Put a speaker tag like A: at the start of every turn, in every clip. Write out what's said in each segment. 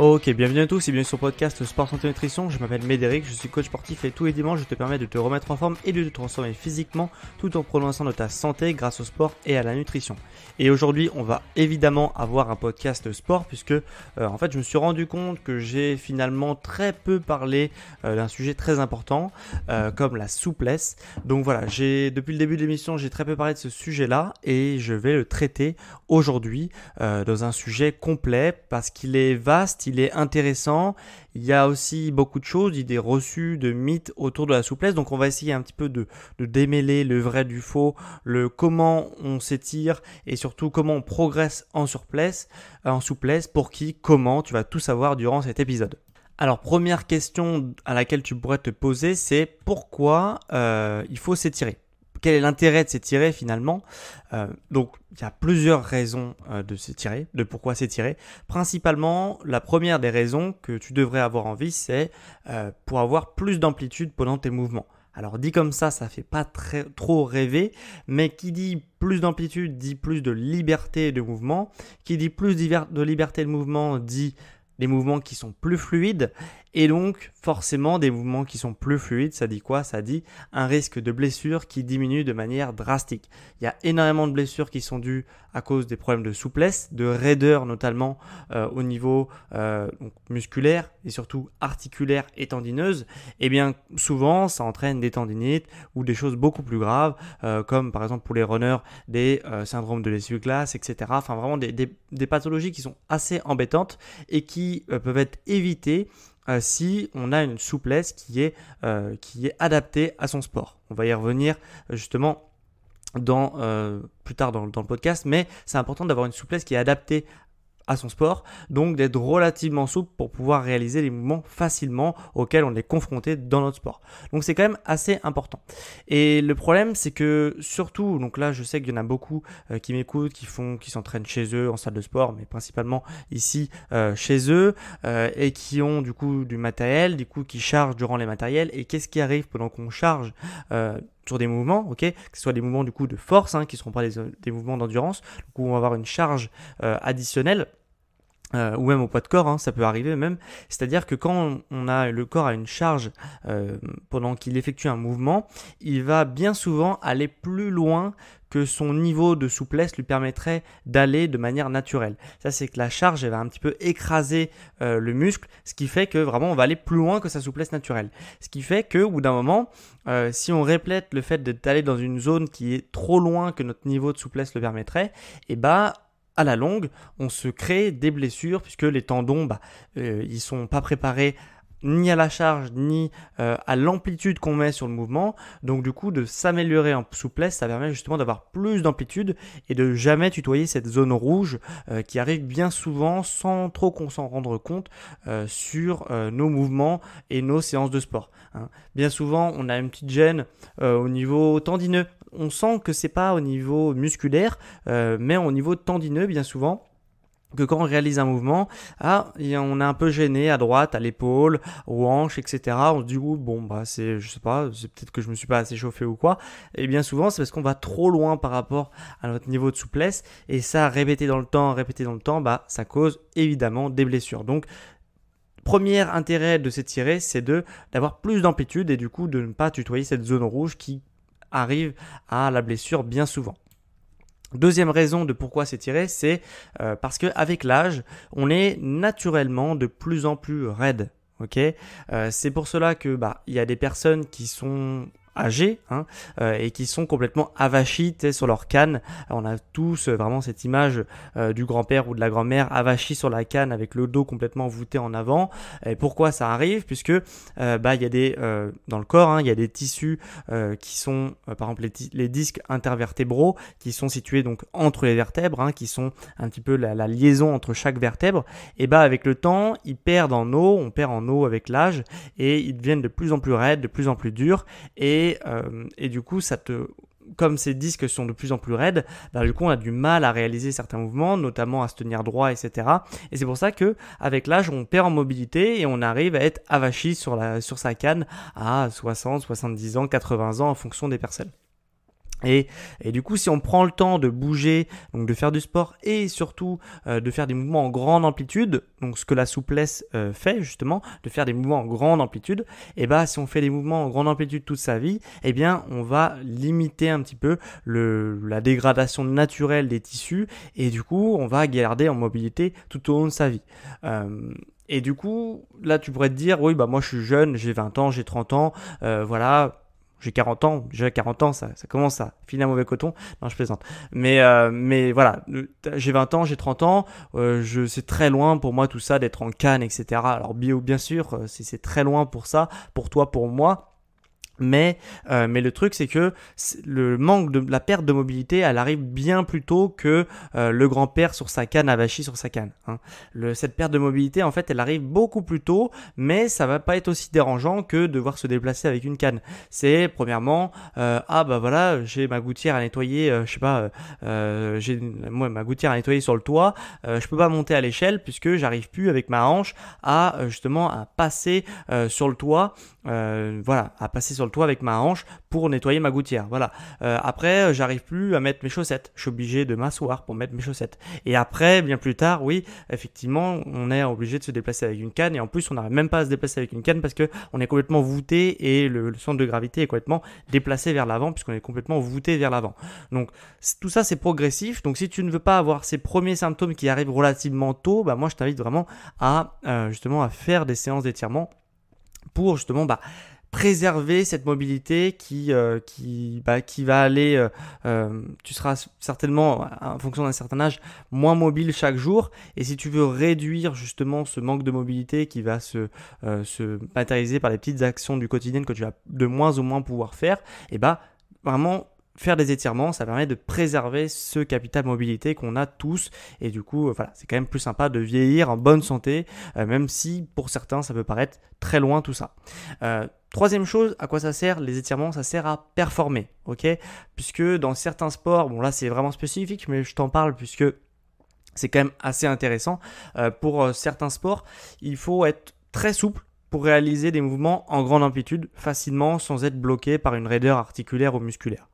A: Ok, bienvenue à tous et bienvenue sur le podcast Sport Santé Nutrition. Je m'appelle Médéric, je suis coach sportif et tous les dimanches je te permets de te remettre en forme et de te transformer physiquement tout en prononçant de ta santé grâce au sport et à la nutrition. Et aujourd'hui, on va évidemment avoir un podcast sport puisque euh, en fait, je me suis rendu compte que j'ai finalement très peu parlé euh, d'un sujet très important euh, comme la souplesse. Donc voilà, j'ai depuis le début de l'émission, j'ai très peu parlé de ce sujet-là et je vais le traiter aujourd'hui dans un sujet complet parce qu'il est vaste il est intéressant. Il y a aussi beaucoup de choses, d'idées reçues, de mythes autour de la souplesse. Donc on va essayer un petit peu de, démêler le vrai du faux, le comment on s'étire et surtout comment on progresse en souplesse, euh, en souplesse, pour qui, comment, tu vas tout savoir durant cet épisode. Alors première question à laquelle tu pourrais te poser, c'est pourquoi euh, il faut s'étirer quel est l'intérêt de s'étirer finalement euh, Donc, il y a plusieurs raisons euh, de s'étirer, de pourquoi s'étirer. Principalement, la première des raisons que tu devrais avoir envie, c'est euh, pour avoir plus d'amplitude pendant tes mouvements. Alors dit comme ça, ça fait pas très, trop rêver, mais qui dit plus d'amplitude dit plus de liberté de mouvement, qui dit plus de liberté de mouvement dit des mouvements qui sont plus fluides et donc, forcément, des mouvements qui sont plus fluides, ça dit quoi Ça dit un risque de blessure qui diminue de manière drastique. Il y a énormément de blessures qui sont dues à cause des problèmes de souplesse, de raideur notamment euh, au niveau euh, musculaire et surtout articulaire et tendineuse. Et eh bien, souvent, ça entraîne des tendinites ou des choses beaucoup plus graves, euh, comme par exemple pour les runners, des syndromes de l'essuie-glace, etc. Enfin, vraiment des, des pathologies qui sont assez embêtantes et qui peuvent être évitées euh, si on a une souplesse qui est, euh, qui est adaptée à son sport. On va y revenir euh, justement dans, plus tard dans, dans, le podcast, mais c'est important d'avoir une souplesse qui est adaptée à son sport, donc d'être relativement souple pour pouvoir réaliser les mouvements facilement auxquels on est confronté dans notre sport. Donc c'est quand même assez important. Et le problème c'est que surtout, donc là je sais qu'il y en a beaucoup euh, qui m'écoutent, qui font, qui s'entraînent chez eux en salle de sport, mais principalement ici euh, chez eux, euh, et qui ont du coup du matériel, du coup qui charge durant les matériels. Et qu'est-ce qui arrive pendant qu'on charge sur des mouvements, ok, que ce soit des mouvements du coup de force, hein, qui ne seront pas des, mouvements d'endurance, où on va avoir une charge additionnelle. Euh, ou même au poids de corps, hein, ça peut arriver même. C'est-à-dire que quand on a le corps à une charge euh, pendant qu'il effectue un mouvement, il va bien souvent aller plus loin que son niveau de souplesse lui permettrait d'aller de manière naturelle. Ça, c'est que la charge, elle va un petit peu écraser euh, le muscle, ce qui fait que vraiment, on va aller plus loin que sa souplesse naturelle. Ce qui fait que, bout d'un moment, si on répète le fait d'aller dans une zone qui est trop loin que notre niveau de souplesse le permettrait, et eh bah, à la longue, on se crée des blessures puisque les tendons, bah, euh, ils sont pas préparés ni à la charge ni euh, à l'amplitude qu'on met sur le mouvement. Donc du coup, de s'améliorer en souplesse, ça permet justement d'avoir plus d'amplitude et de jamais tutoyer cette zone rouge euh, qui arrive bien souvent sans trop qu'on s'en rende compte sur nos mouvements et nos séances de sport. Hein. Bien souvent, on a une petite gêne au niveau tendineux on sent que c'est pas au niveau musculaire, euh, mais au niveau tendineux bien souvent que quand on réalise un mouvement, ah, on est un peu gêné à droite, à l'épaule, aux hanches, etc. On se dit, bon, bah, c'est, je sais pas, c'est peut-être que je me suis pas assez chauffé ou quoi. Et bien souvent, c'est parce qu'on va trop loin par rapport à notre niveau de souplesse. Et ça, répété dans le temps, répété dans le temps, bah, ça cause évidemment des blessures. Donc, premier intérêt de s'étirer, c'est de d'avoir plus d'amplitude et du coup de ne pas tutoyer cette zone rouge qui arrive à la blessure bien souvent. Deuxième raison de pourquoi s'étirer, c'est euh, parce parce qu'avec l'âge, on est naturellement de plus en plus raide. Euh, c'est pour cela que bah il y a des personnes qui sont âgés hein, euh, et qui sont complètement avachis sur leur canne. on a tous euh, vraiment cette image euh, du grand-père ou de la grand-mère avachi sur la canne avec le dos complètement voûté en avant. Et pourquoi ça arrive Puisque bah il y a des dans le corps, hein, il y a des tissus qui sont par exemple les, disques intervertébraux qui sont situés donc entre les vertèbres, hein, qui sont un petit peu la, liaison entre chaque vertèbre. Et bah avec le temps, ils perdent en eau, on perd en eau avec l'âge et ils deviennent de plus en plus raides, de plus en plus durs et euh, et, du coup te comme ces disques sont de plus en plus raides, du coup on a du mal à réaliser certains mouvements, notamment à se tenir droit, etc. Et c'est pour ça que avec l'âge on perd en mobilité et on arrive à être avachi sur, sur sa canne à 60, 70 ans, 80 ans en fonction des personnes. Et, du coup, si on prend le temps de bouger, donc de faire du sport et surtout euh, de faire des mouvements en grande amplitude, donc ce que la souplesse euh, fait justement, de faire des mouvements en grande amplitude, et eh bah ben, si on fait des mouvements en grande amplitude toute sa vie, eh bien on va limiter un petit peu le, la dégradation naturelle des tissus et du coup on va garder en mobilité tout au long de sa vie. Euh, et du coup, là tu pourrais te dire, oui bah moi je suis jeune, j'ai 20 ans, j'ai 30 ans, voilà j'ai 40 ans, déjà 40 ans, ça, ça commence à filer un mauvais coton. Non, je plaisante. Mais, euh, mais voilà, euh, j'ai 20 ans, j'ai 30 ans, euh, je, c'est très loin pour moi tout ça d'être en canne, etc. Alors bio, bien sûr, c'est très loin pour ça, pour toi, pour moi. Mais, euh, mais le truc, c'est que le manque de la perte de mobilité, elle arrive bien plus tôt que euh, le grand-père sur sa canne, avachi sur sa canne. Hein. Le, cette perte de mobilité, en fait, elle arrive beaucoup plus tôt, mais ça va pas être aussi dérangeant que devoir se déplacer avec une canne. C'est premièrement, euh, ah bah voilà, j'ai ma gouttière à nettoyer, je sais pas, j'ai moi ma gouttière à nettoyer sur le toit, je peux pas monter à l'échelle puisque j'arrive plus avec ma hanche à justement à passer sur le toit, voilà, à passer sur le toi avec ma hanche pour nettoyer ma gouttière. Voilà. Euh, après, euh, j'arrive plus à mettre mes chaussettes. Je suis obligé de m'asseoir pour mettre mes chaussettes. Et après, bien plus tard, oui, effectivement, on est obligé de se déplacer avec une canne. Et en plus, on n'arrive même pas à se déplacer avec une canne parce que on est complètement voûté et le, centre de gravité est complètement déplacé vers l'avant puisqu'on est complètement voûté vers l'avant. Donc tout ça, c'est progressif. Donc si tu ne veux pas avoir ces premiers symptômes qui arrivent relativement tôt, bah, moi, je t'invite vraiment à euh, justement à faire des séances d'étirement pour justement bah, préserver cette mobilité qui, euh, qui, bah, qui va aller, euh, euh, tu seras certainement, en fonction d'un certain âge, moins mobile chaque jour. Et si tu veux réduire justement ce manque de mobilité qui va se, se matérialiser par les petites actions du quotidien que tu vas de moins en moins pouvoir faire, et eh bah ben, vraiment faire des étirements, ça permet de préserver ce capital mobilité qu'on a tous. Et du coup, euh, voilà, c'est quand même plus sympa de vieillir en bonne santé, euh, même si pour certains, ça peut paraître très loin tout ça. Euh, troisième chose, à quoi ça sert Les étirements, ça sert à performer, ok Puisque dans certains sports, bon là c'est vraiment spécifique, mais je t'en parle puisque c'est quand même assez intéressant. pour certains sports, il faut être très souple pour réaliser des mouvements en grande amplitude facilement sans être bloqué par une raideur articulaire ou musculaire.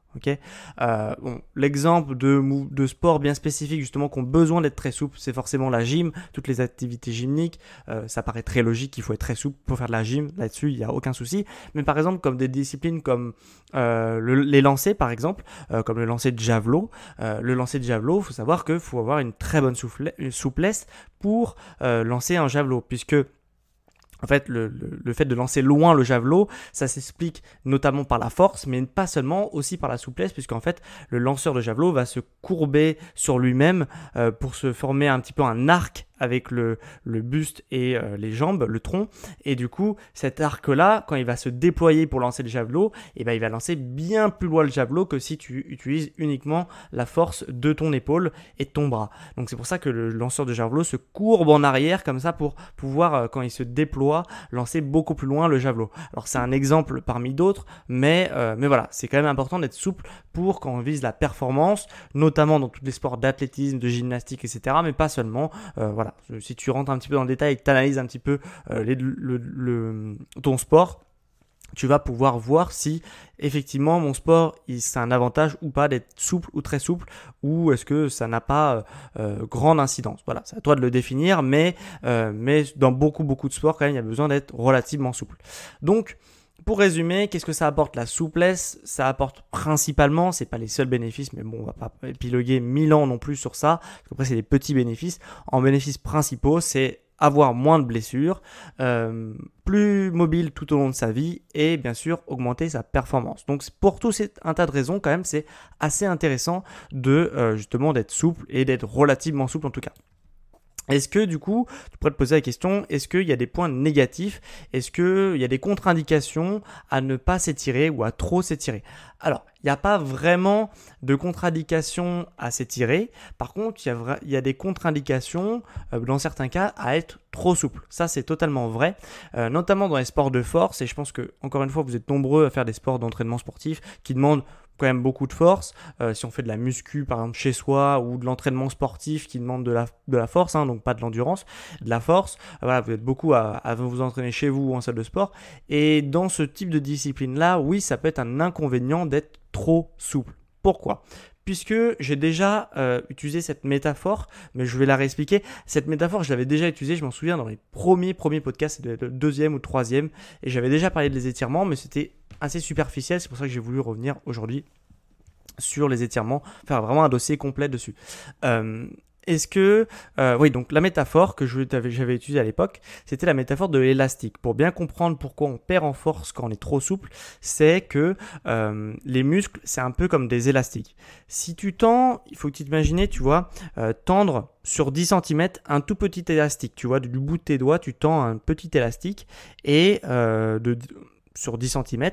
A: Euh, bon, L'exemple de, de sport bien spécifique, justement qui ont besoin d'être très souple, c'est forcément la gym, toutes les activités gymniques. Euh, ça paraît très logique qu'il faut être très souple pour faire de la gym. Là-dessus, il n'y a aucun souci. Mais par exemple, comme des disciplines comme euh, les lancers, par exemple, comme le lancer de javelot. le lancer de javelot, il faut savoir qu'il faut avoir une très bonne souplesse pour lancer un javelot, puisque en fait, le, fait de lancer loin le javelot, ça s'explique notamment par la force, mais pas seulement, aussi par la souplesse, puisqu'en fait, le lanceur de javelot va se courber sur lui-même euh, pour se former un petit peu un arc avec le, buste et euh, les jambes, le tronc. Et du coup, cet arc-là, quand il va se déployer pour lancer le javelot, eh ben, il va lancer bien plus loin le javelot que si tu utilises uniquement la force de ton épaule et de ton bras. Donc c'est pour ça que le lanceur de javelot se courbe en arrière comme ça pour pouvoir, euh, quand il se déploie, lancer beaucoup plus loin le javelot. Alors c'est un exemple parmi d'autres, mais, euh, mais voilà, c'est quand même important d'être souple pour quand on vise la performance, notamment dans tous les sports d'athlétisme, de gymnastique, etc. Mais pas seulement. Euh, voilà, si tu rentres un petit peu dans le détail et que tu analyses un petit peu euh, le, ton sport, tu vas pouvoir voir si effectivement mon sport c'est un avantage ou pas d'être souple ou très souple ou est-ce que ça n'a pas euh, grande incidence voilà c'est à toi de le définir mais mais dans beaucoup beaucoup de sports quand même il y a besoin d'être relativement souple donc pour résumer, qu'est-ce que ça apporte la souplesse Ça apporte principalement, c'est pas les seuls bénéfices, mais bon, on va pas épiloguer mille ans non plus sur ça, parce qu'après c'est des petits bénéfices. En bénéfices principaux, c'est avoir moins de blessures, euh, plus mobile tout au long de sa vie et bien sûr augmenter sa performance. Donc pour tout un tas de raisons quand même, c'est assez intéressant de euh, justement d'être souple et d'être relativement souple en tout cas. Est-ce que du coup, tu pourrais te poser la question, est-ce qu'il y a des points négatifs Est-ce qu'il y a des contre-indications à ne pas s'étirer ou à trop s'étirer Alors, il n'y a pas vraiment de contre-indication à s'étirer. Par contre, il y, a des contre-indications, euh, dans certains cas, à être trop souple. Ça, c'est totalement vrai, euh, notamment dans les sports de force. Et je pense que, encore une fois, vous êtes nombreux à faire des sports d'entraînement sportif qui demandent quand même beaucoup de force. Euh, si on fait de la muscu, par exemple, chez soi, ou de l'entraînement sportif qui demande de la, de la force, hein, donc pas de l'endurance, de la force, euh, voilà, vous êtes beaucoup à, à, vous entraîner chez vous ou en salle de sport. Et dans ce type de discipline-là, oui, ça peut être un inconvénient d'être trop souple. Pourquoi puisque j'ai déjà euh, utilisé cette métaphore, mais je vais la réexpliquer. Cette métaphore, je l'avais déjà utilisée, je m'en souviens, dans les premiers, premiers podcasts, le deuxième ou troisième, et j'avais déjà parlé de étirements, mais c'était assez superficiel, c'est pour ça que j'ai voulu revenir aujourd'hui sur les étirements, faire vraiment un dossier complet dessus. Euh, est-ce que... Euh, oui, donc la métaphore que j'avais utilisée à l'époque, c'était la métaphore de l'élastique. Pour bien comprendre pourquoi on perd en force quand on est trop souple, c'est que euh, les muscles, c'est un peu comme des élastiques. Si tu tends, il faut que tu t'imagines, tu vois, euh, tendre sur 10 cm un tout petit élastique. Tu vois, du bout de tes doigts, tu tends un petit élastique et de, sur 10 cm.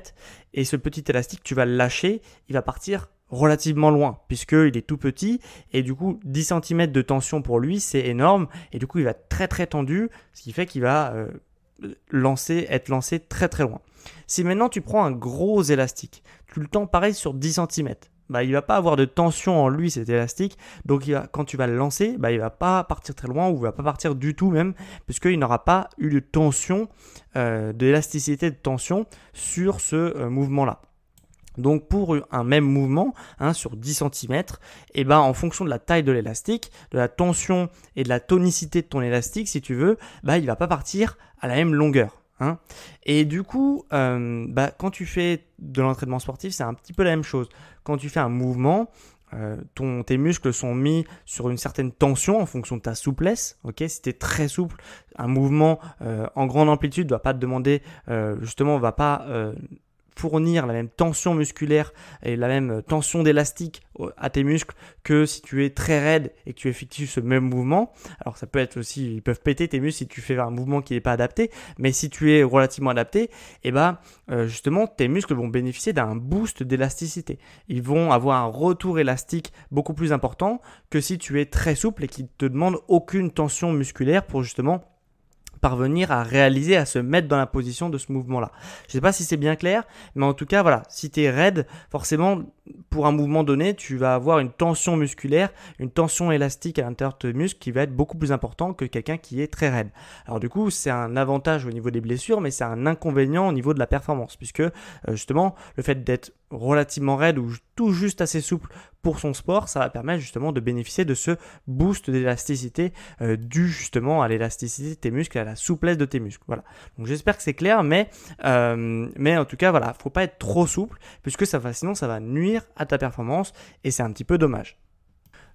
A: Et ce petit élastique, tu vas le lâcher, il va partir relativement loin puisqu'il est tout petit et du coup 10 cm de tension pour lui c'est énorme et du coup il va très très tendu ce qui fait qu'il va euh, lancer, être lancé très très loin. Si maintenant tu prends un gros élastique, tu le tends pareil sur 10 cm, bah, il va pas avoir de tension en lui cet élastique. Donc il quand tu vas le lancer, bah, il va pas partir très loin ou il va pas partir du tout même, puisqu'il n'aura pas eu de tension, euh, d'élasticité de tension sur ce euh, mouvement-là. Donc pour un même mouvement hein, sur 10 cm, et ben en fonction de la taille de l'élastique, de la tension et de la tonicité de ton élastique, si tu veux, bah ben il va pas partir à la même longueur. Hein. Et du coup, euh, bah, quand tu fais de l'entraînement sportif, c'est un petit peu la même chose. Quand tu fais un mouvement, euh, ton, tes muscles sont mis sur une certaine tension en fonction de ta souplesse. ok si tu es très souple, un mouvement euh, en grande amplitude ne va pas te demander, justement, va pas fournir la même tension musculaire et la même euh, tension d'élastique à tes muscles que si tu es très raide et que tu effectues ce même mouvement. Alors ça peut être aussi, ils peuvent péter tes muscles si tu fais un mouvement qui n'est pas adapté, mais si tu es relativement adapté, et eh ben euh, justement tes muscles vont bénéficier d'un boost d'élasticité. Ils vont avoir un retour élastique beaucoup plus important que si tu es très souple et qui te demande aucune tension musculaire pour justement parvenir à réaliser, à se mettre dans la position de ce mouvement-là. Je ne sais pas si c'est bien clair, mais en tout cas, voilà, si tu es raide, forcément, pour un mouvement donné, tu vas avoir une tension musculaire, une tension élastique à l'intérieur de ton muscle qui va être beaucoup plus importante que quelqu'un qui est très raide. Alors du coup, c'est un avantage au niveau des blessures, mais c'est un inconvénient au niveau de la performance, puisque euh, justement, le fait d'être relativement raide ou tout juste assez souple pour son sport, ça va permettre justement de bénéficier de ce boost d'élasticité euh, dû justement à l'élasticité de tes muscles, à la souplesse de tes muscles. Voilà. Donc j'espère que c'est clair, mais euh, mais en tout cas voilà, faut pas être trop souple puisque ça sinon ça va nuire à ta performance et c'est un petit peu dommage.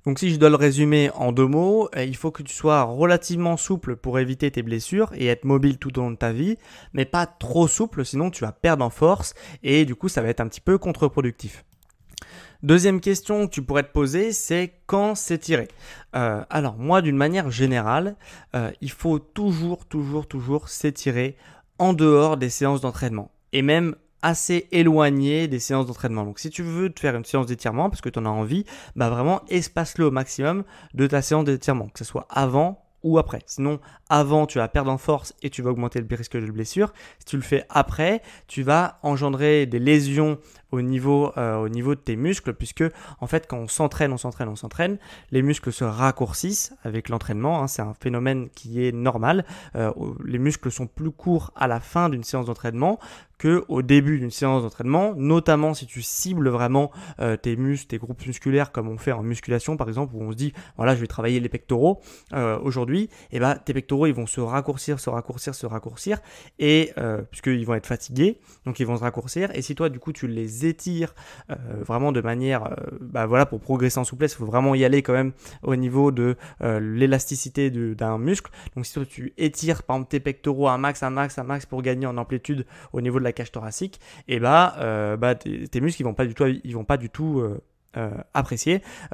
A: Donc si je dois le résumer en deux mots, euh, il faut que tu sois relativement souple pour éviter tes blessures et être mobile tout au long de ta vie, mais pas trop souple sinon tu vas perdre en force et du coup ça va être un petit peu contre-productif. Deuxième question que tu pourrais te poser, c'est quand s'étirer euh, Alors moi, d'une manière générale, euh, il faut toujours, toujours, toujours s'étirer en dehors des séances d'entraînement et même assez éloigné des séances d'entraînement. Donc si tu veux te faire une séance d'étirement parce que tu en as envie, bah vraiment espace-le au maximum de ta séance d'étirement, que ce soit avant ou après. Sinon, avant, tu vas perdre en force et tu vas augmenter le risque de blessure. Si tu le fais après, tu vas engendrer des lésions au niveau, euh, au niveau de tes muscles, puisque en fait quand on s'entraîne, on s'entraîne, on s'entraîne, les muscles se raccourcissent avec l'entraînement, hein, c'est un phénomène qui est normal, euh, les muscles sont plus courts à la fin d'une séance d'entraînement que au début d'une séance d'entraînement, notamment si tu cibles vraiment euh, tes muscles, tes groupes musculaires comme on fait en musculation par exemple où on se dit voilà je vais travailler les pectoraux aujourd'hui, et eh ben tes pectoraux ils vont se raccourcir, se raccourcir, se raccourcir et puisqu'ils vont être fatigués donc ils vont se raccourcir et si toi du coup tu les étire euh, vraiment de manière, euh, bah voilà, pour progresser en souplesse, il faut vraiment y aller quand même au niveau de euh, l'élasticité d'un muscle. Donc si toi tu étires par exemple tes pectoraux un max, un max, un max pour gagner en amplitude au niveau de la cage thoracique, et eh bah, bah tes, muscles ils vont pas du tout, ils vont pas du tout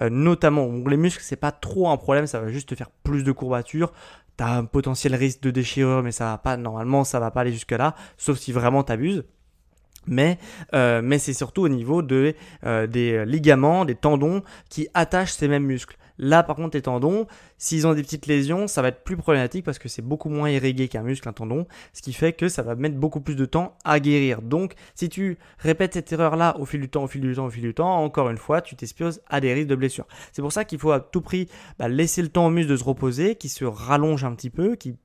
A: notamment, les muscles, c'est pas trop un problème, ça va juste te faire plus de courbatures. T'as un potentiel risque de déchirure, mais ça va pas, normalement, ça va pas aller jusque là, sauf si vraiment abuses. Euh, mais, c'est surtout au niveau de, euh, des ligaments, des tendons qui attachent ces mêmes muscles. Là, par contre, les tendons, s'ils ont des petites lésions, ça va être plus problématique parce que c'est beaucoup moins irrigué qu'un muscle, un tendon, ce qui fait que ça va mettre beaucoup plus de temps à guérir. Donc, si tu répètes cette erreur-là au fil du temps, au fil du temps, au fil du temps, encore une fois, tu t'exposes à des risques de blessure. C'est pour ça qu'il faut à tout prix bah, laisser le temps au muscle de se reposer, qui se rallonge un petit peu, qui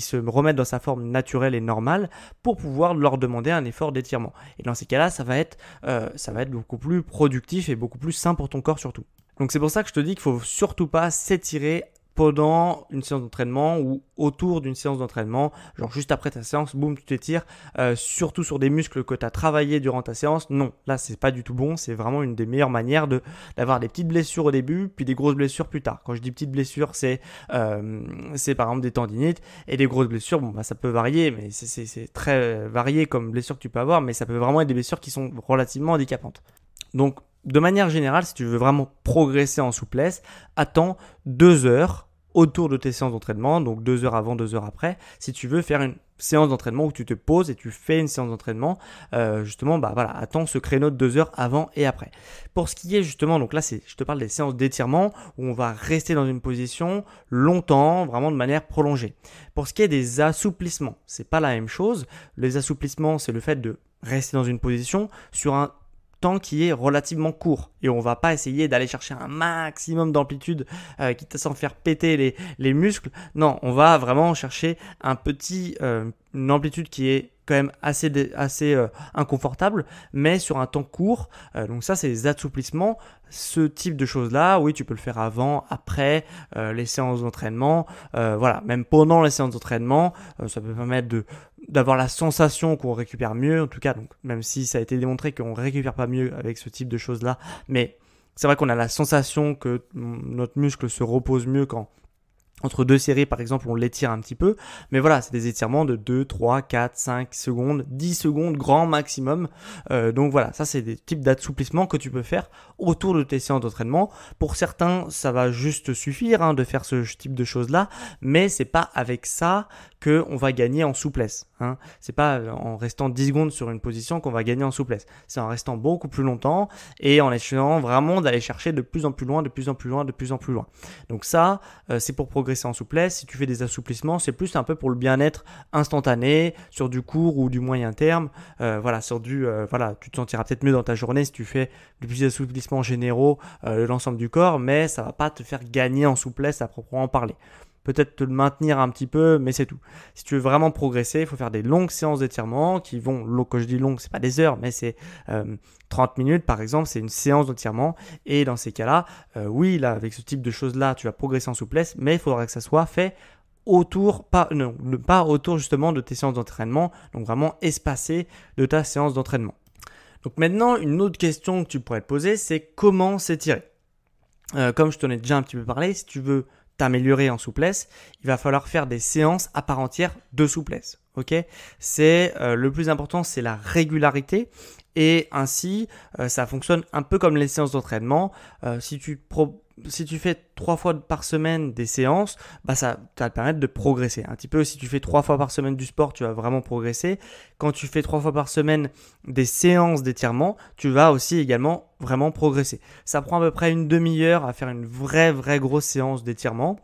A: se remettent dans sa forme naturelle et normale pour pouvoir leur demander un effort d'étirement. Et dans ces cas-là, ça va être euh, beaucoup plus productif et beaucoup plus sain pour ton corps surtout. Donc c'est pour ça que je te dis qu'il faut surtout pas s'étirer pendant une séance d'entraînement ou autour d'une séance d'entraînement, genre juste après ta séance, boum, tu t'étires, euh, surtout sur des muscles que tu as travaillé durant ta séance. Non, là c'est pas du tout bon, c'est vraiment une des meilleures manières de d'avoir des petites blessures au début, puis des grosses blessures plus tard. Quand je dis petites blessures, c'est euh, c'est par exemple des tendinites et des grosses blessures, bon bah, ça peut varier, mais c'est très varié comme blessure que tu peux avoir, mais ça peut vraiment être des blessures qui sont relativement handicapantes. Donc, de manière générale, si tu veux vraiment progresser en souplesse, attends deux heures autour de tes séances d'entraînement, donc deux heures avant, deux heures après, si tu veux faire une séance d'entraînement où tu te poses et tu fais une séance d'entraînement, euh, justement, bah voilà, attends ce créneau de deux heures avant et après. Pour ce qui est justement, donc là, c'est, je te parle des séances d'étirement où on va rester dans une position longtemps, vraiment de manière prolongée. Pour ce qui est des assouplissements, c'est pas la même chose. Les assouplissements, c'est le fait de rester dans une position sur un qui est relativement court. Et on va pas essayer d'aller chercher un maximum d'amplitude, qui euh, quitte à s'en faire péter les, muscles. Non, on va vraiment chercher un petit, euh, une amplitude qui est quand même assez, assez euh, inconfortable, mais sur un temps court. donc ça, c'est les assouplissements. Ce type de choses-là, oui, tu peux le faire avant, après les séances d'entraînement. voilà, même pendant les séances d'entraînement, ça peut permettre de d'avoir la sensation qu'on récupère mieux, en tout cas, donc, même si ça a été démontré qu'on récupère pas mieux avec ce type de choses-là, mais c'est vrai qu'on a la sensation que notre muscle se repose mieux quand entre deux séries, par exemple, on l'étire un petit peu. Mais voilà, c'est des étirements de 2, 3, 4, 5 secondes, 10 secondes, grand maximum. Euh, donc voilà, ça, c'est des types d'assouplissement que tu peux faire autour de tes séances d'entraînement. Pour certains, ça va juste suffire hein, de faire ce type de choses-là. Mais c'est pas avec ça que on va gagner en souplesse. Hein. C'est pas euh, en restant 10 secondes sur une position qu'on va gagner en souplesse. C'est en restant beaucoup plus longtemps et en essayant vraiment d'aller chercher de plus en plus loin, de plus en plus loin, de plus en plus loin. Donc ça, euh, c'est pour progresser en souplesse. Si tu fais des assouplissements, c'est plus un peu pour le bien-être instantané, sur du court ou du moyen terme. Euh, voilà, sur du, euh, voilà, tu te sentiras peut-être mieux dans ta journée si tu fais des petits assouplissements généraux euh, l'ensemble du corps, mais ça va pas te faire gagner en souplesse à proprement parler peut-être te le maintenir un petit peu, mais c'est tout. Si tu veux vraiment progresser, il faut faire des longues séances d'étirement qui vont, quand je dis longues, c'est pas des heures, mais c'est 30 euh, minutes par exemple, c'est une séance d'étirement. Et dans ces cas-là, euh, oui, là, avec ce type de choses-là, tu vas progresser en souplesse, mais il faudra que ça soit fait autour, pas, pas autour justement de tes séances d'entraînement, donc vraiment espacé de ta séance d'entraînement. Donc maintenant, une autre question que tu pourrais te poser, c'est comment s'étirer euh, Comme je t'en ai déjà un petit peu parlé, si tu veux t'améliorer en souplesse, il va falloir faire des séances à part entière de souplesse. Ok C'est euh, le plus important, c'est la régularité. Et ainsi, euh, ça fonctionne un peu comme les séances d'entraînement. Euh, si tu si tu fais trois fois par semaine des séances, bah ça va te permettre de progresser un petit peu. Si tu fais trois fois par semaine du sport, tu vas vraiment progresser. Quand tu fais trois fois par semaine des séances d'étirement, tu vas aussi également vraiment progresser. Ça prend à peu près une demi-heure à faire une vraie, vraie grosse séance d'étirement.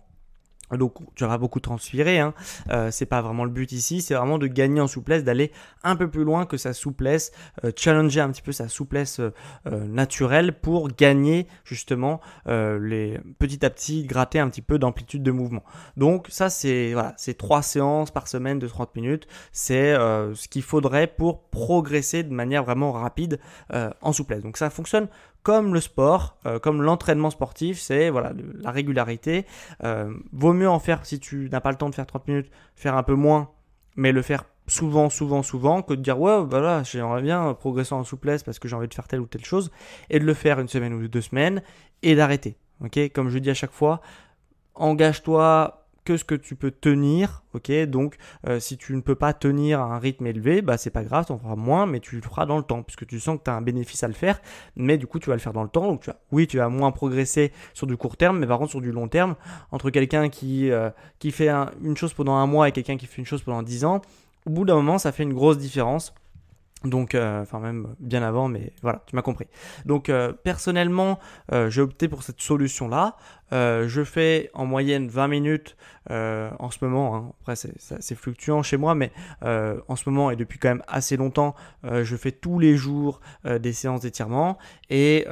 A: Donc tu auras beaucoup transpiré, hein. euh, c'est pas vraiment le but ici, c'est vraiment de gagner en souplesse, d'aller un peu plus loin que sa souplesse, euh, challenger un petit peu sa souplesse euh, naturelle pour gagner justement euh, les petit à petit gratter un petit peu d'amplitude de mouvement. Donc ça c'est voilà, c'est trois séances par semaine de 30 minutes, c'est ce qu'il faudrait pour progresser de manière vraiment rapide en souplesse. Donc ça fonctionne comme le sport, euh, comme l'entraînement sportif, c'est voilà la régularité. Euh, vaut mieux en faire si tu n'as pas le temps de faire 30 minutes, faire un peu moins, mais le faire souvent, souvent, souvent, que de dire ouais, voilà, j'aimerais bien progresser en souplesse parce que j'ai envie de faire telle ou telle chose, et de le faire une semaine ou deux semaines, et d'arrêter. Ok, comme je dis à chaque fois, engage-toi ce que tu peux tenir, ok Donc, euh, si tu ne peux pas tenir à un rythme élevé, bah c'est pas grave, tu en feras moins, mais tu le feras dans le temps, puisque tu sens que tu as un bénéfice à le faire, mais du coup, tu vas le faire dans le temps. Donc, tu as oui, tu vas moins progresser sur du court terme, mais par contre, sur du long terme, entre quelqu'un qui, euh, qui fait une chose pendant un mois et quelqu'un qui fait une chose pendant dix ans, au bout d'un moment, ça fait une grosse différence. Donc, euh, enfin même bien avant, mais voilà, tu m'as compris. Donc personnellement, j'ai opté pour cette solution-là. Euh, je fais en moyenne 20 minutes euh, en ce moment. Hein. Après, c'est fluctuant chez moi, mais euh, en ce moment et depuis quand même assez longtemps, je fais tous les jours des séances d'étirement et,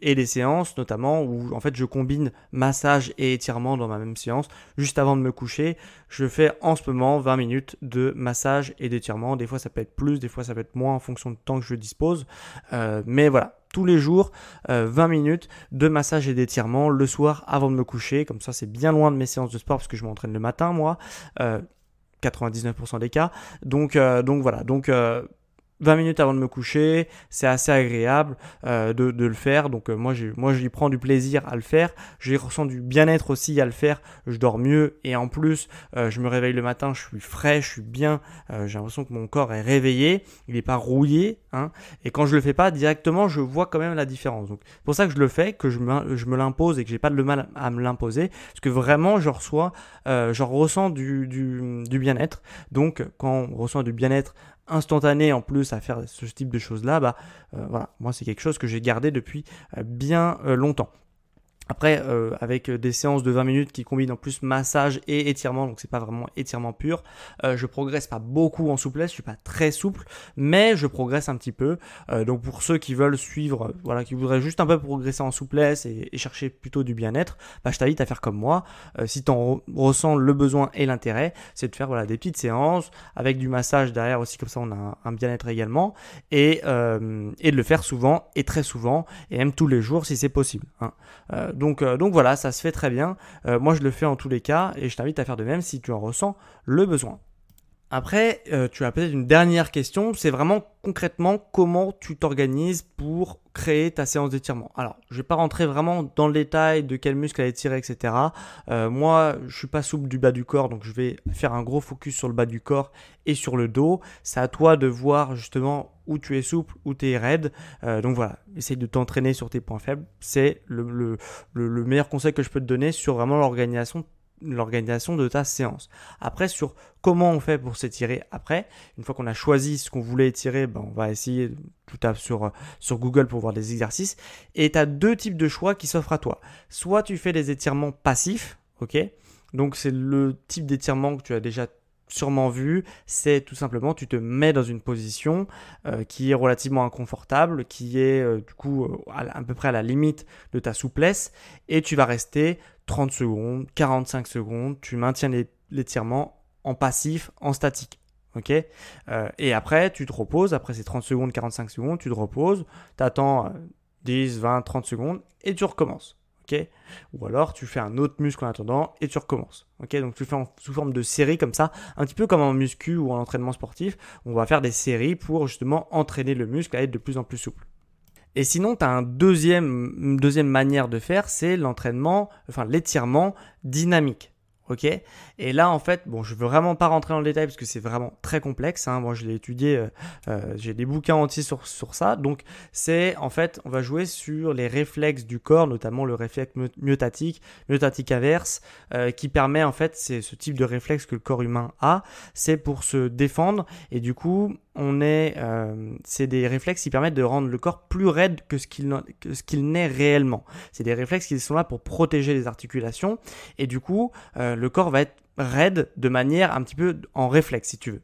A: et des séances notamment où en fait je combine massage et étirement dans ma même séance. Juste avant de me coucher, je fais en ce moment 20 minutes de massage et d'étirement. Des fois, ça peut être plus, des fois, ça peut être moins en fonction du temps que je dispose. mais voilà, tous les jours, 20 euh, minutes de massage et d'étirement le soir avant de me coucher. Comme ça, c'est bien loin de mes séances de sport parce que je m'entraîne le matin, moi. 99% euh, des cas. Donc, euh, donc voilà. Donc 20 minutes avant de me coucher, c'est assez agréable euh, de, le faire. Donc euh, moi, j'ai, moi, j'y prends du plaisir à le faire. J'ai ressens du bien-être aussi à le faire. Je dors mieux et en plus, euh, je me réveille le matin, je suis frais, je suis bien. j'ai l'impression que mon corps est réveillé, il n'est pas rouillé. Hein. Et quand je le fais pas directement, je vois quand même la différence. Donc pour ça que je le fais, que je me, je me l'impose et que j'ai pas de mal à me l'imposer, parce que vraiment, je reçois, je ressens du, du, du bien-être. Donc quand on ressent du bien-être instantané en plus à faire ce type de choses là, bah euh, voilà, moi c'est quelque chose que j'ai gardé depuis euh, bien euh, longtemps. Après, euh, avec des séances de 20 minutes qui combinent en plus massage et étirement, donc c'est pas vraiment étirement pur, euh, je progresse pas beaucoup en souplesse, je suis pas très souple, mais je progresse un petit peu. Euh, donc pour ceux qui veulent suivre, euh, voilà, qui voudraient juste un peu progresser en souplesse et, chercher plutôt du bien-être, bah, je t'invite à faire comme moi. si tu en ressens le besoin et l'intérêt, c'est de faire voilà des petites séances avec du massage derrière aussi, comme ça on a un, bien-être également, et, et de le faire souvent et très souvent et même tous les jours si c'est possible. Hein euh, donc, voilà, ça se fait très bien. Euh, moi, je le fais en tous les cas et je t'invite à faire de même si tu en ressens le besoin. Après, euh, tu as peut-être une dernière question, c'est vraiment concrètement comment tu t'organises pour créer ta séance d'étirement. Alors, je ne vais pas rentrer vraiment dans le détail de quel muscle à étirer, etc. moi, je ne suis pas souple du bas du corps, donc je vais faire un gros focus sur le bas du corps et sur le dos. C'est à toi de voir justement où tu es souple, ou tu es raide. Euh, donc voilà, essaye de t'entraîner sur tes points faibles. C'est le, meilleur conseil que je peux te donner sur vraiment l'organisation de ta séance. Après, sur comment on fait pour s'étirer après, une fois qu'on a choisi ce qu'on voulait étirer, ben, on va essayer, tout à sur, sur Google pour voir des exercices, et tu as deux types de choix qui s'offrent à toi. Soit tu fais des étirements passifs, ok donc c'est le type d'étirement que tu as déjà sûrement vu, c'est tout simplement tu te mets dans une position euh, qui est relativement inconfortable, qui est euh, du coup euh, à, peu près à la limite de ta souplesse, et tu vas rester 30 secondes, 45 secondes, tu maintiens l'étirement en passif, en statique. ok et après, tu te reposes, après ces 30 secondes, 45 secondes, tu te reposes, tu attends 10, 20, 30 secondes, et tu recommences. Ou alors tu fais un autre muscle en attendant et tu recommences, Donc tu fais sous forme de série comme ça, un petit peu comme en muscu ou en entraînement sportif, on va faire des séries pour justement entraîner le muscle à être de plus en plus souple. Et sinon, tu as un deuxième, une deuxième manière de faire, c'est l'entraînement, enfin l'étirement dynamique. Ok Et là, en fait, bon, je veux vraiment pas rentrer dans le détail parce que c'est vraiment très complexe. Hein. Moi, je l'ai étudié, euh, euh, j'ai des bouquins entiers sur, ça. Donc, c'est en fait, on va jouer sur les réflexes du corps, notamment le réflexe myotatique, myotatique inverse, euh, qui permet en fait, c'est ce type de réflexe que le corps humain a, c'est pour se défendre. Et du coup, on est, euh, c'est des réflexes qui permettent de rendre le corps plus raide que ce qu'il, naît n'est réellement. C'est des réflexes qui sont là pour protéger les articulations et du coup, euh, le corps va être raide de manière un petit peu en réflexe, si tu veux.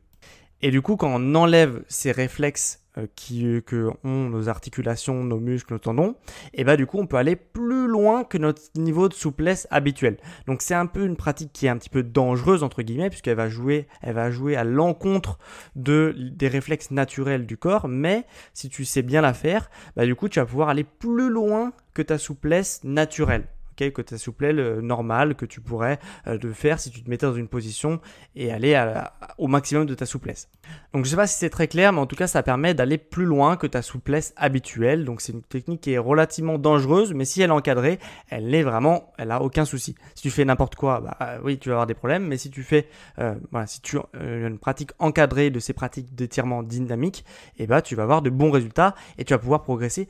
A: Et du coup, quand on enlève ces réflexes euh, qui, euh, que ont nos articulations, nos muscles, nos tendons, et bah du coup on peut aller plus loin que notre niveau de souplesse habituel. Donc c'est un peu une pratique qui est un petit peu dangereuse entre guillemets puisqu'elle va jouer, elle va jouer à l'encontre de, des réflexes naturels du corps, mais si tu sais bien la faire, bah du coup tu vas pouvoir aller plus loin que ta souplesse naturelle que ta souplesse euh, normale que tu pourrais euh, de faire si tu te mettais dans une position et aller au maximum de ta souplesse. Donc je sais pas si c'est très clair, mais en tout cas ça permet d'aller plus loin que ta souplesse habituelle. Donc c'est une technique qui est relativement dangereuse, mais si elle est encadrée, elle n'est vraiment, elle a aucun souci. Si tu fais n'importe quoi, bah euh, oui tu vas avoir des problèmes, mais si tu fais, si tu une pratique encadrée de ces pratiques d'étirement dynamique, et eh bah, tu vas avoir de bons résultats et tu vas pouvoir progresser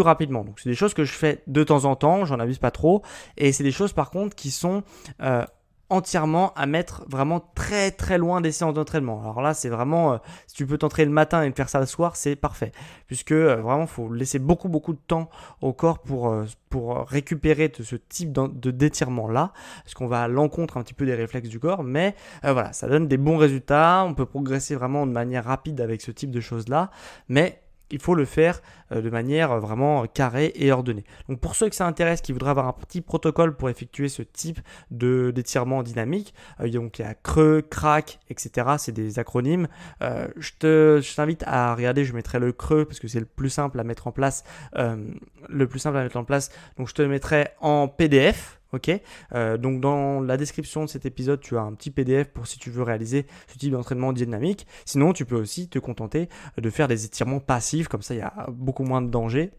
A: rapidement. Donc c'est des choses que je fais de temps en temps, j'en abuse pas trop. Et c'est des choses par contre qui sont euh, entièrement à mettre vraiment très très loin des séances d'entraînement. Alors là, c'est vraiment, euh, si tu peux t'entraîner le matin et faire ça le soir, c'est parfait. Puisque euh, vraiment, faut laisser beaucoup beaucoup de temps au corps pour, pour récupérer de ce type de détirement-là. Parce qu'on va à l'encontre un petit peu des réflexes du corps. Mais voilà, ça donne des bons résultats. On peut progresser vraiment de manière rapide avec ce type de choses-là. Mais il faut le faire euh, de manière euh, vraiment euh, carrée et ordonnée. Donc pour ceux que ça intéresse, qui voudraient avoir un petit protocole pour effectuer ce type d'étirement dynamique, donc il y a creux, crack, etc. C'est des acronymes. je t'invite à regarder, je mettrai le creux parce que c'est le plus simple à mettre en place. le plus simple à mettre en place. Donc je te le mettrai en PDF Ok, euh, donc dans la description de cet épisode, tu as un petit PDF pour si tu veux réaliser ce type d'entraînement dynamique. Sinon, tu peux aussi te contenter de faire des étirements passifs, comme ça il y a beaucoup moins de danger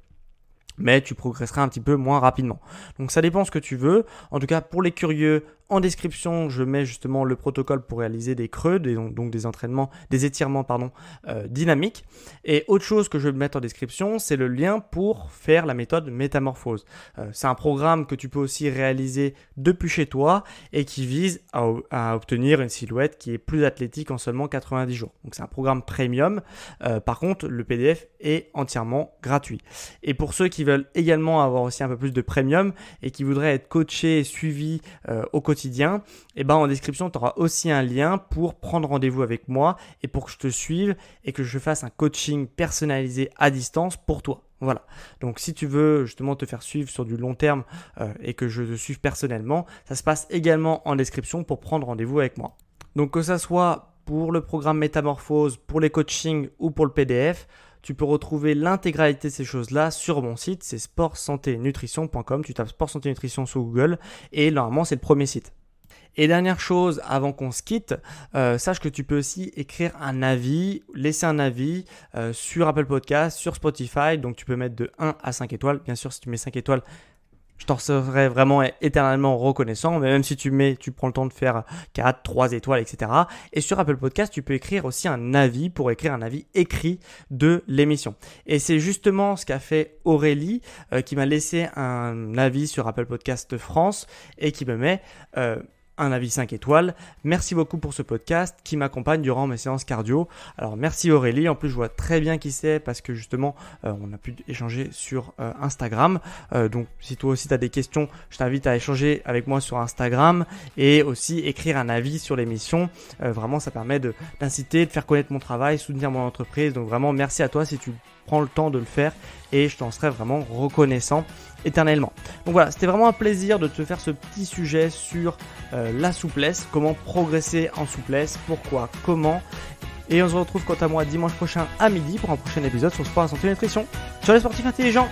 A: mais tu progresseras un petit peu moins rapidement. Donc ça dépend ce que tu veux. En tout cas, pour les curieux, en description, je mets justement le protocole pour réaliser des creux, donc des entraînements, des étirements pardon, euh, dynamiques. Et autre chose que je vais mettre en description, c'est le lien pour faire la méthode métamorphose. Euh, c'est un programme que tu peux aussi réaliser depuis chez toi et qui vise à, obtenir une silhouette qui est plus athlétique en seulement 90 jours. Donc c'est un programme premium. Euh, par contre, le PDF est entièrement gratuit. Et pour ceux qui veulent également avoir aussi un peu plus de premium et qui voudraient être coachés et suivis au quotidien, quotidien, et eh ben en description, tu auras aussi un lien pour prendre rendez-vous avec moi et pour que je te suive et que je fasse un coaching personnalisé à distance pour toi. Voilà. Donc si tu veux justement te faire suivre sur du long terme euh, et que je te suive personnellement, ça se passe également en description pour prendre rendez-vous avec moi. Donc que ça soit pour le programme Métamorphose, pour les coachings ou pour le PDF, tu peux retrouver l'intégralité de ces choses-là sur mon site, c'est sports-sante-nutrition.com. Tu tapes sport santé nutrition sur Google et normalement c'est le premier site. Et dernière chose, avant qu'on se quitte, euh, sache que tu peux aussi écrire un avis, laisser un avis euh, sur Apple Podcast, sur Spotify. Donc tu peux mettre de 1 à 5 étoiles. Bien sûr, si tu mets 5 étoiles, je t'en serais vraiment éternellement reconnaissant, mais même si tu mets, tu prends le temps de faire 4, 3 étoiles, etc. Et sur Apple Podcast, tu peux écrire aussi un avis pour écrire un avis écrit de l'émission. Et c'est justement ce qu'a fait Aurélie, euh, qui m'a laissé un avis sur Apple Podcast France et qui me met euh, un avis 5 étoiles. Merci beaucoup pour ce podcast qui m'accompagne durant mes séances cardio. Alors merci Aurélie, en plus je vois très bien qui c'est parce que justement euh, on a pu échanger sur euh, Instagram. Euh, donc si toi aussi tu as des questions, je t'invite à échanger avec moi sur Instagram et aussi écrire un avis sur l'émission. vraiment ça permet d'inciter, de, de, faire connaître mon travail, soutenir mon entreprise. Donc vraiment merci à toi si tu prends le temps de le faire et je t'en serai vraiment reconnaissant éternellement. Donc voilà, c'était vraiment un plaisir de te faire ce petit sujet sur euh, la souplesse, comment progresser en souplesse, pourquoi, comment. Et on se retrouve quant à moi dimanche prochain à midi pour un prochain épisode sur Sport, Santé et Nutrition. Sur les sportifs intelligents